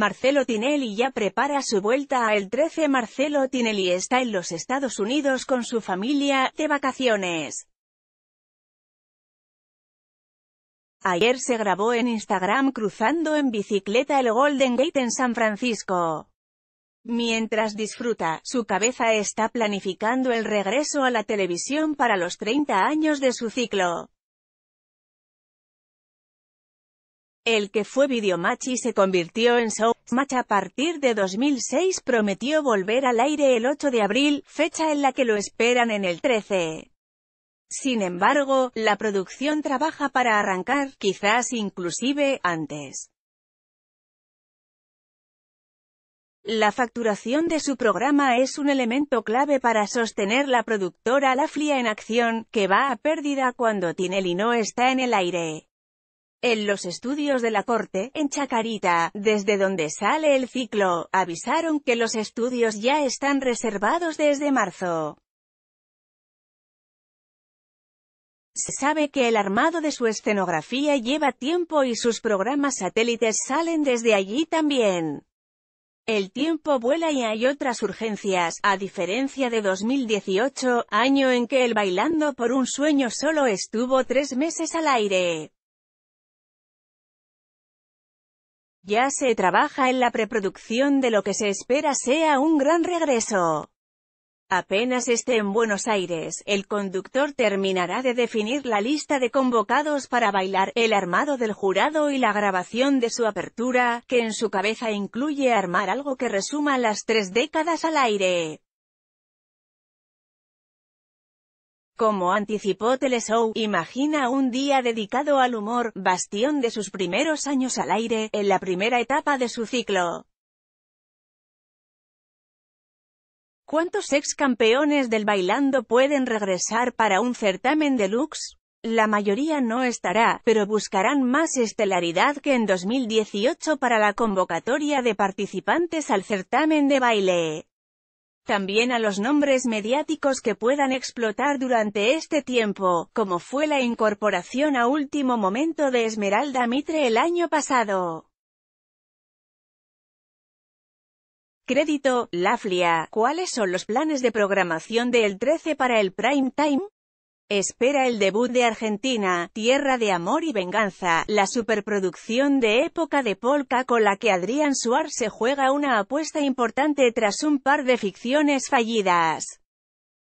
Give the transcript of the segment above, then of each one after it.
Marcelo Tinelli ya prepara su vuelta a El 13 Marcelo Tinelli está en los Estados Unidos con su familia, de vacaciones. Ayer se grabó en Instagram cruzando en bicicleta el Golden Gate en San Francisco. Mientras disfruta, su cabeza está planificando el regreso a la televisión para los 30 años de su ciclo. el que fue videomachi y se convirtió en Showmatch a partir de 2006 prometió volver al aire el 8 de abril, fecha en la que lo esperan en el 13. Sin embargo, la producción trabaja para arrancar, quizás inclusive, antes. La facturación de su programa es un elemento clave para sostener la productora La Flia en acción, que va a pérdida cuando Tinelli no está en el aire. En los estudios de la corte, en Chacarita, desde donde sale el ciclo, avisaron que los estudios ya están reservados desde marzo. Se sabe que el armado de su escenografía lleva tiempo y sus programas satélites salen desde allí también. El tiempo vuela y hay otras urgencias, a diferencia de 2018, año en que el Bailando por un Sueño solo estuvo tres meses al aire. Ya se trabaja en la preproducción de lo que se espera sea un gran regreso. Apenas esté en Buenos Aires, el conductor terminará de definir la lista de convocados para bailar, el armado del jurado y la grabación de su apertura, que en su cabeza incluye armar algo que resuma las tres décadas al aire. Como anticipó Teleshow, imagina un día dedicado al humor, bastión de sus primeros años al aire, en la primera etapa de su ciclo. ¿Cuántos ex campeones del bailando pueden regresar para un certamen deluxe? La mayoría no estará, pero buscarán más estelaridad que en 2018 para la convocatoria de participantes al certamen de baile. También a los nombres mediáticos que puedan explotar durante este tiempo, como fue la incorporación a último momento de Esmeralda Mitre el año pasado. Crédito, Laflia, ¿cuáles son los planes de programación del 13 para el prime time? Espera el debut de Argentina, Tierra de Amor y Venganza, la superproducción de época de polka con la que Adrián Suárez se juega una apuesta importante tras un par de ficciones fallidas.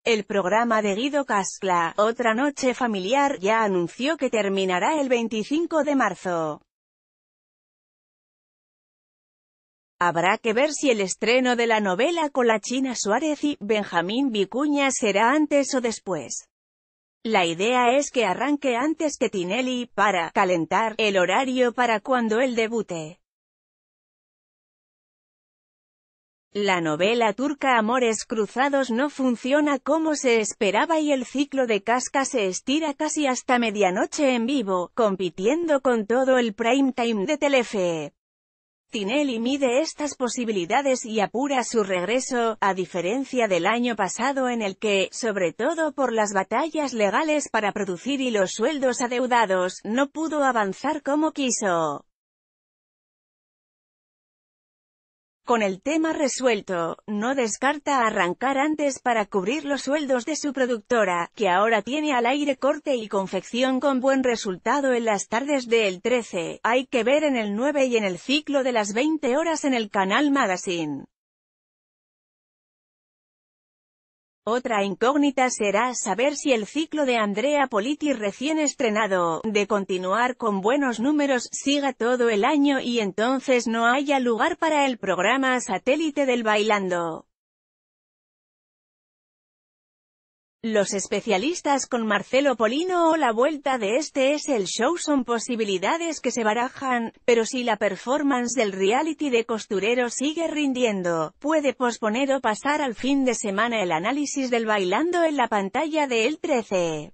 El programa de Guido Cascla, Otra Noche Familiar, ya anunció que terminará el 25 de marzo. Habrá que ver si el estreno de la novela con la China Suárez y Benjamín Vicuña será antes o después. La idea es que arranque antes que Tinelli, para calentar el horario para cuando él debute. La novela turca Amores Cruzados no funciona como se esperaba y el ciclo de Casca se estira casi hasta medianoche en vivo, compitiendo con todo el prime time de Telefe. Tinelli mide estas posibilidades y apura su regreso, a diferencia del año pasado en el que, sobre todo por las batallas legales para producir y los sueldos adeudados, no pudo avanzar como quiso. Con el tema resuelto, no descarta arrancar antes para cubrir los sueldos de su productora, que ahora tiene al aire corte y confección con buen resultado en las tardes del 13, hay que ver en el 9 y en el ciclo de las 20 horas en el canal Magazine. Otra incógnita será saber si el ciclo de Andrea Politi recién estrenado, de continuar con buenos números, siga todo el año y entonces no haya lugar para el programa satélite del Bailando. Los especialistas con Marcelo Polino o la vuelta de este es el show son posibilidades que se barajan, pero si la performance del reality de costurero sigue rindiendo, puede posponer o pasar al fin de semana el análisis del bailando en la pantalla de El 13.